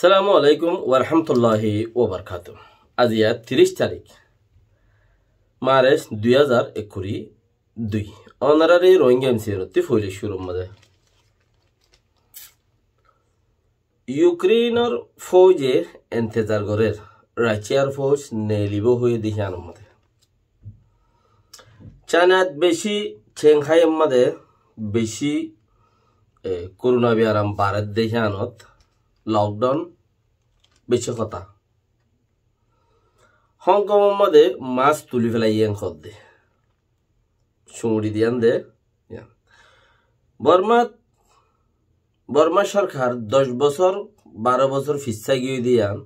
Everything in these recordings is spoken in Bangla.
সালামু আলাইকুম ওয়ারহামতুল্লাহি ওবরকাত আজিয়া তিরিশ তারিখ মার্চ দুই হাজার একুরি দুই অনারারি রোহিঙ্গা এমসিরত্তি ফৈলি শুরুর মাঝে ইউক্রেইনের ফৌজে এন্তেজার গরের রাশিয়ার ফৌজ নেলিব হয়ে দিহান আনমাদে চায়নাত বেশি ছেংহাই মাদে বেশি করোনা বিয়ারাম ভারত দেহি লকডাউন বেশি কথা হংকমর মধ্যে মাছ তুলি ফেলাই ইয়াং খদ দে সুমুড়ি দিয়ান দে বর্মা বর্মা সরকার দশ বছর বারো বছর ফিসা গিয়ে দিয়ান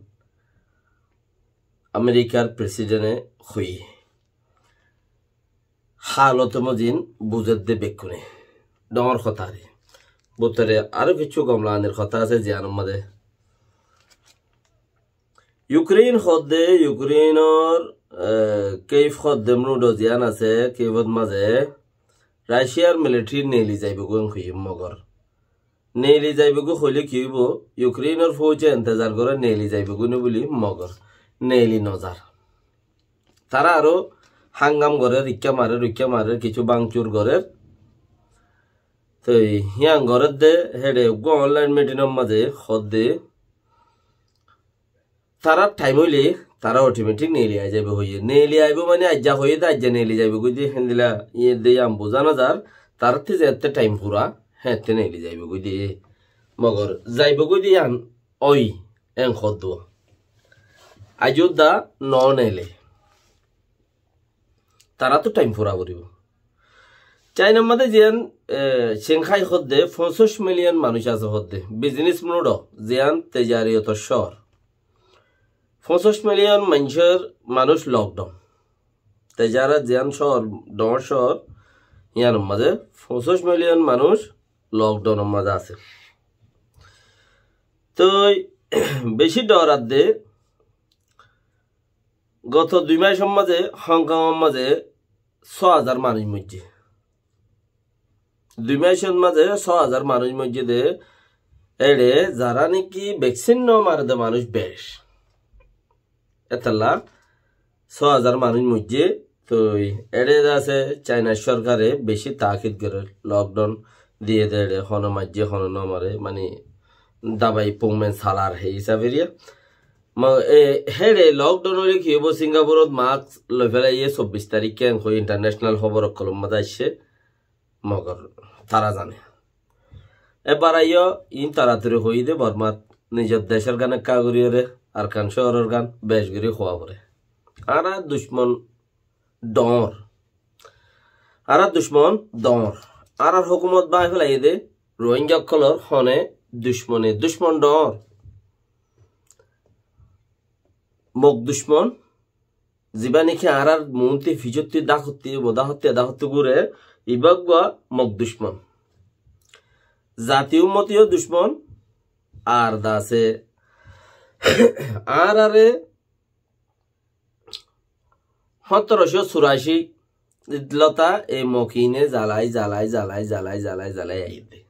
আমেরিকার প্রেসিডেন্টে হই হালত দিন বুঝের দে বেক্ষণে ডর কথা রে বোতরে আরো কিছু কমলা কথা আছে যে আনমাদে ইউক্রেইন হদ্দে ইউক্রেইনর কেইফ হদ্দে মুডো জিয়ান আছে কেইফত মাঝে রাশিয়ার মিলিটারি নেলি যাইব খুঁজিম মগর নেলি যাইব গো হইলে কি হইব ইউক্রেইনের ফৌজে ইন্তজার করে নেলি যাইব গুনি বলি মগর নেলি নজার তারা আরো হাঙ্গাম ঘরের রিক্ষা মারে রিক্ষা মারে কিছু বাংচুর ঘরের তো হিয়া ঘরের দে হেডে গো অনলাইন মিটিংয়ের মাঝে হদ দে তারা টাইম হইলে তারা অটোমেটিক নেলি আই যাবে হইয়ে নেলি আইব মানে আজ্জা হইয়ে দা আজ্জা নেলি যাইব গুজি হেন্দিলা ইয়ে দে আম বোঝানো যার তার থেকে যে টাইম পুরা হ্যাঁ তে নেলি যাইব দে মগর যাইব গুজি আন ওই এং খদ আজও দা ন নেলে তারা তো টাইম পুরা করিব চাইনা মাঝে জিয়ান শেংখাই হদ্দে পঞ্চাশ মিলিয়ন মানুষ আছে হদ্দে বিজনেস মোড যেন তেজারিয়ত শহর পঞ্চাশ মিলিয়ন মানুষের মানুষ লকডাউন তেজারা জিয়ান শহর ডর শহর ইয়ার মাঝে পঞ্চাশ মিলিয়ন মানুষ লকডাউনের মাঝে আছে তো বেশি ডর আদে গত দুই মাসের মাঝে হংকংয়ের মাঝে ছ হাজার মানুষ মরছে দুই মাসের মাঝে ছ হাজার মানুষ মসজিদে এড়ে যারা নাকি ভ্যাকসিন ন দে মানুষ বেশ এতলা ছ হাজার মানুষ মসজিদ তো এড়ে আছে চাইনা সরকারে বেশি তাকিদ করে লকডাউন দিয়ে দেয় হন মাজ্যে হন ন মারে মানে দাবাই পৌমেন সালার হে হিসাবে হেৰে লকডাউনৰ কি হ'ব সিঙ্গাপুরত মাস্ক লৈ পেলাই চৌব্বিছ তাৰিখে ইণ্টাৰনেশ্যনেল খবৰ কলম মাত মগর তারা জানে এবার আইয় ইন তাড়াতাড়ি হই দে বর্মাত নিজের দেশের গানে কাগরিয়রে আর কান শহরের গান বেশ গিরি খোয়া পরে আর দুশ্মন ডর আর দুশ্মন ডর আর আর হুকুমত বাই ফেলাই দে রোহিঙ্গা কলর হনে দুশ্মনে দুশ্মন ডর মুখ দুশ্মন জীবানিখি আরার মুহূর্তে ফিজত্তি দাহত্তি বদাহত্যে দাহত্যগুরে ইবাগ্য মগ দুশ্মন জাতীয় মতীয় দুশ্মন আর দাসে আর আরে সতেরোশো চুরাশি লতা এই মকিনে জ্বালাই জ্বালাই জ্বালাই জ্বালাই জ্বালাই জ্বালাই আহি দে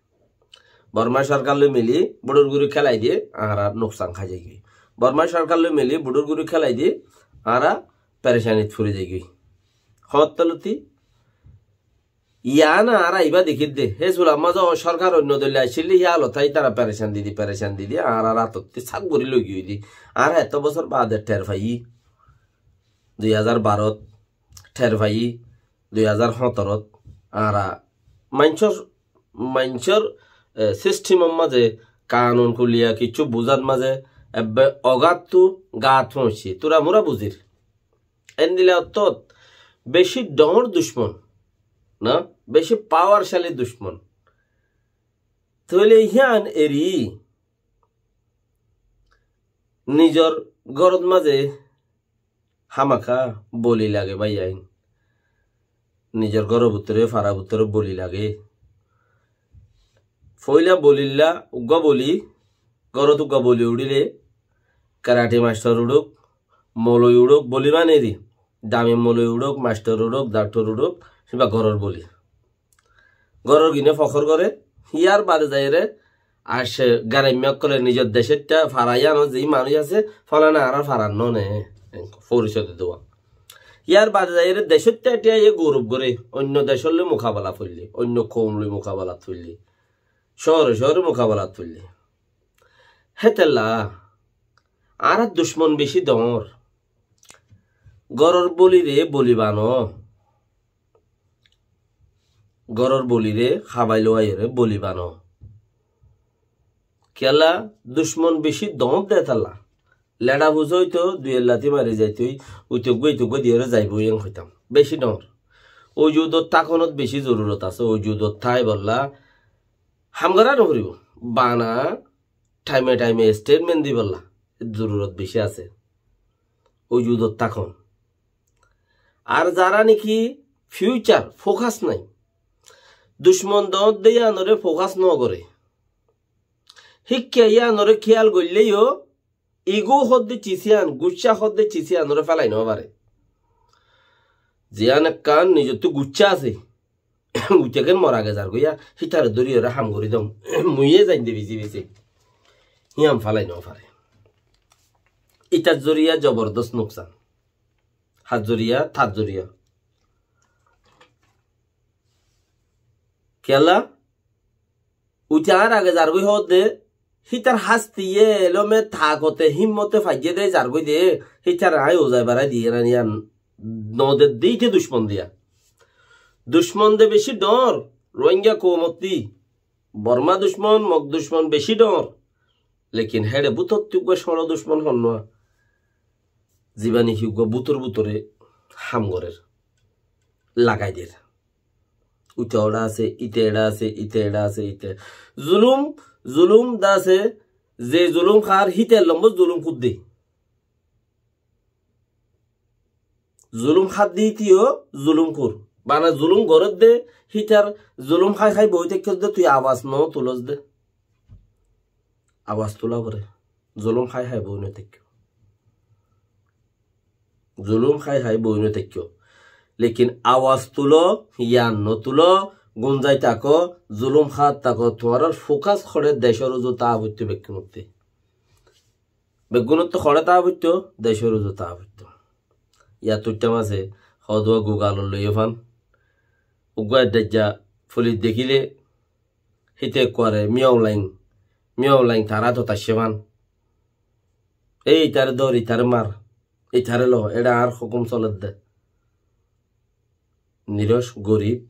বর্মা সরকারলৈ মিলি বুড়ুর গুরু খেলাই দিয়ে আর আর নোকসান খাই যায় বর্মা সরকারলৈ মিলি বুড়ুর গুরু খেলাই দিয়ে আরা परेशानी फुरी देगी খতলতি ইয়া না আর আইবা দেখি দে হে সুলা মাঝ সরকার অন্য দলে আসিলে ইয়া লতাই তারা পেরেশান দিদি পেরেশান দিদি আর আর আতত্তি সাত গড়ি লগি হইলি আর এত বছর বাদে ঠের ভাই দুই হাজার বারোত ঠের ভাই দুই হাজার সতেরত আর মাইনসর মাইনসর সিস্টেমের মাঝে কানুন কুলিয়া কিছু বুঝার মাঝে অগাত তু গা থা তোরা মোরা বুঝির এন্দিলাতত বেশি ডর দুশ্মন না বেশি পাওয়ারশালী দুশ্মন তাহলে ইহান এরি নিজর গরদ মাঝে হামাখা বলি লাগে ভাই আইন নিজের গর্ভপুত্রে ফারাপুত্রে বলি লাগে ফইলা বলিল্লা উগ্গা বলি গরত উগ্গা বলি উড়িলে কারাটে মাস্টার উড়ুক মলয় উড়ক বলি মানে দি দামি মলয় উড়ক মাস্টার উড়ক ডাক্তর উড়ক কিংবা ঘরের বলি ঘরের গিনে ফখর করে ইয়ার যাই রে আর সে গ্রাম্যক করে নিজের দেশেরটা ফারাইয়ানো যেই মানুষ আছে ফলানা আর ফারান নে পরিষদে দেওয়া ইয়ার বাদে যাই রে দেশেরটা এটা এই গৌরব করে অন্য লোক মোকাবেলা ফুললি অন্য লোক মোকাবেলা ফুললি শহরে শহরে মোকাবেলা ফুললি হেতেলা আর দুশ্মন বেশি দমর গরর বলিরে বলিবানো গরর বলিরে খাবাইলো আইরে বলিবানো কেলা দুশ্মন বেশি দম দেতালা লেডা বুঝই তো দুই লাতি মারি যাইতই উতগ উতগ দিয়ে যাইব ইয়ং হইতাম বেশি ডর অজুদত তাকনত বেশি জরুরত আছে অজুদত ঠাই বললা হামগরা নকরিব বানা টাইমে টাইমে স্টেটমেন্ট দি বললা জরুরত বেশি আছে অজুদত তাকন আর যারা নাকি ফিউচার ফোকাস নাই দুশ্মন দত দিয়ে আনরে ফোকাস ন করে শিক্ষা ইয়া আনরে খেয়াল করলেইও ইগো সদ্যে চিচিয়ান গুচ্ছা সদ্যে চিচিয়ানরে ফেলাই নহ পারে জিয়ান কান তো গুচ্ছা আছে গুচ্ছাকে মরা গেজার গইয়া দরি ওরা হাম করে দম মুইয়ে যাই দে বিজি বেছে হিয়াম ফালাই নহ পারে ইটার জরিয়া জবরদস্ত নোকসান হাজরিয়া থাজরিয়া কেলা উচার আগে জারগুই দে হিতার হাসতি এলমে হতে হিম্মতে ফাইজে দে জারগুই দে হিতার আয় ওজাই বাড়াই দিয়ে রানিয়া নদের দিয়ে দুশ্মন দিয়া দুশ্মন দে বেশি ডর রোহিঙ্গা কৌমতি বর্মা দুশ্মন মগ দুশ্মন বেশি ডর লেকিন হেড়ে বুতত্তুক সর দুশ্মন হন নয় জীবাণী হিউগো বুতর বুতরে হামগরের লাগাই দিয়ে উঠে ওড়া আছে ইতে এড়া আছে ইতে এড়া আছে ইতে জুলুম জুলুম দা আছে যে জুলুম খার হিতের লম্ব জুলুম কুদ্দি জুলুম হাত দি তিও জুলুম কুর বানা জুলুম গরত দে হিতার জুলুম খাই খাই বই থেকে দে তুই আওয়াজ ন তুলস দে আওয়াজ তোলা করে জুলুম খাই খাই বই নয় জুলুম খাই খাই বই থাকিও লেকিন আওয়াজ তুল ইয়ান নতুলো গুঞ্জাই তাকো জুলুম খাত তাক তোমার ফোকাস খড়ে দেশের উজু তা আবত্য বেক্ষণতে বেগুণত্ব খড়ে তা আবত্য দেশের উজু তা আবত্য ইয়া তুইটা মাঝে হদুয়া গুগাল লইয়ে ফান উগুয়া দেজা ফুলি দেখিলে হিতে করে মিয়াও লাইন মিয়াও লাইন তারা তো সেমান এই তার দৌড়ি তার মার এই থারে লহ এটা আর হুকুম চলত দে নিরস গরিব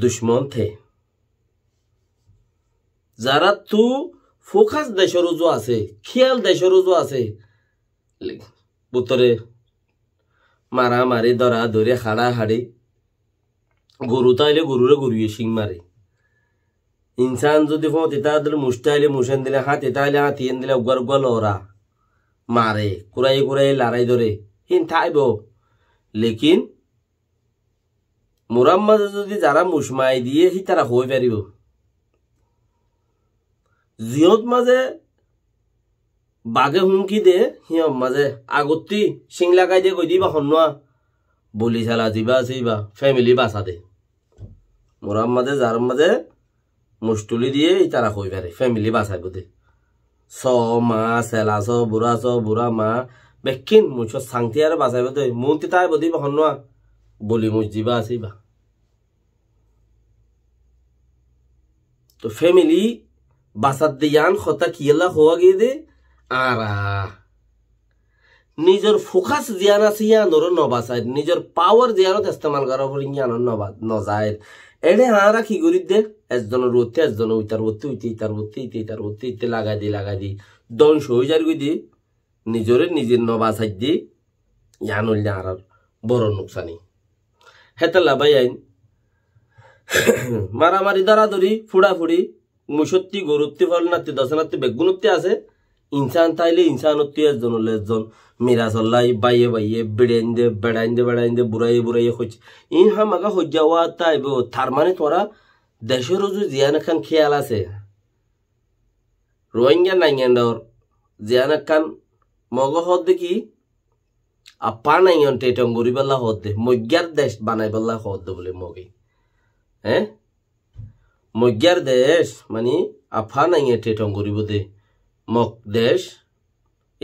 দুশ্মন থে যারা তু ফোকাস দেশের উজু আছে খেয়াল দেশের উজু আছে বুতরে মারা মারি ধরা ধরে হাড়া হাড়ি গরু তাইলে গরুরে গরুয়ে শিং মারে ইনসান যদি ফোন তেতা দিলে মুষ্টাইলে মুসেন দিলে হাত তিতা হাত ইয়েন দিলে উগার উগার লড়া মারে কুড়াই কুড়াই লড়াই ধরে হিন থাইব লেকিন মোরাম মাঝে যদি যারা মুসমাই দিয়ে সি তারা হয়ে পারিব জিহত মাঝে বাঘে হুমকি দে সিহঁত মাজে আগতি শিং লাগাই দিয়ে কৈ দিবা সন্নোৱা বলি চালা যিবা চিবা ফেমিলি বাচা দে মোরাম মাজে যাৰ মাজে মুস্তুলি দিয়ে তারা কই পাৰে ফেমিলি বাঁচাইব দে মা চেলা চ বুড়া চ বুড়া মা বেক্ষিন মোক চাংতি আর জিবা আছি তো ফেমিলি বাসার দিয়ান সতা কিয়েলা হওয়া গিয়ে দে আর নিজের ফোকাস জিয়ান আছে ইয়ানোর নবাসায় নিজের পাওয়ার জিয়ানত ইস্তেমাল করা বলে ইয়ানোর নবা নজায় এনে আর কি গরিব দেখ একজনের ওতে একজন ওই তার ওতে উইতে তার ওতে ইতে তার ওতে ইতে লাগাই দি লাগাই দি দংশ হয়ে যার গুই দি নিজরে নিজের নবা সাইড দি ইয়ান হইলে আর বড় নোকসানি হেতাল ভাই আইন মারামারি দরাদরি ফুড়াফুড়ি মুসত্তি গরুত্তি নাতি দশনাত্তি বেগুনত্তি আছে ইনসান তাইলে ইনসানত্তি একজন হলে একজন চল্লাই বাইয়ে বাইয়ে বেড়াইন দে বেড়াইন দে বেড়াইন দে বুড়াইয়ে বুড়াইয়ে হচ্ছে ইন হামাকা হজ্জা ওয়া তাই তার মানে তোরা দেশের উজু জিয়ান খান খেয়াল আছে রোহিঙ্গা নাইঙ্গান্ডর জিয়ান খান মগ হদ দেখি আপা নাইন টেটম গরিবাল্লা হদ দে মজ্ঞার দেশ বানাইবাল্লা হদ দে বলে মগে হ্যাঁ মজ্ঞার দেশ মানে আফা নাই টেটম গরিব দে মগ দেশ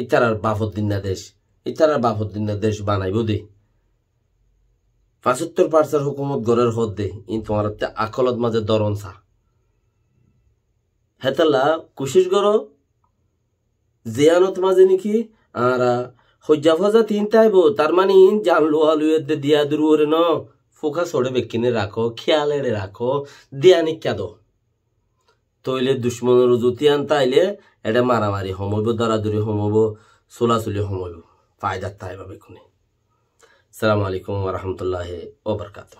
ইতারার বাফদ্দিনা দেশ ইতারার বাফদ্দিনা দেশ বানাইব দে পাঁচাত্তর পার্সার হুকুমত গড়ের দে ইন তোমার আকলত মাঝে দরন সা হেতালা কুশিস গর জিয়ানত মাঝে নাকি আর হজ্জা ফজা তিন তাইব তার মানে ইন জান লোয়া লুয়ে দিয়া দূর ওরে ন ফোকা সরে বেকিনে রাখো খেয়ালে রাখো দিয়া নিকা দো তৈলে দুশ্মনের জুতি আন তাইলে এটা মারামারি সময়ব দরাদরি সময়ব চোলাচুলি সময়ব ফায়দার তাই ভাবে কোনে asalaamu calaykum waraxmatullaahi wabarakaatu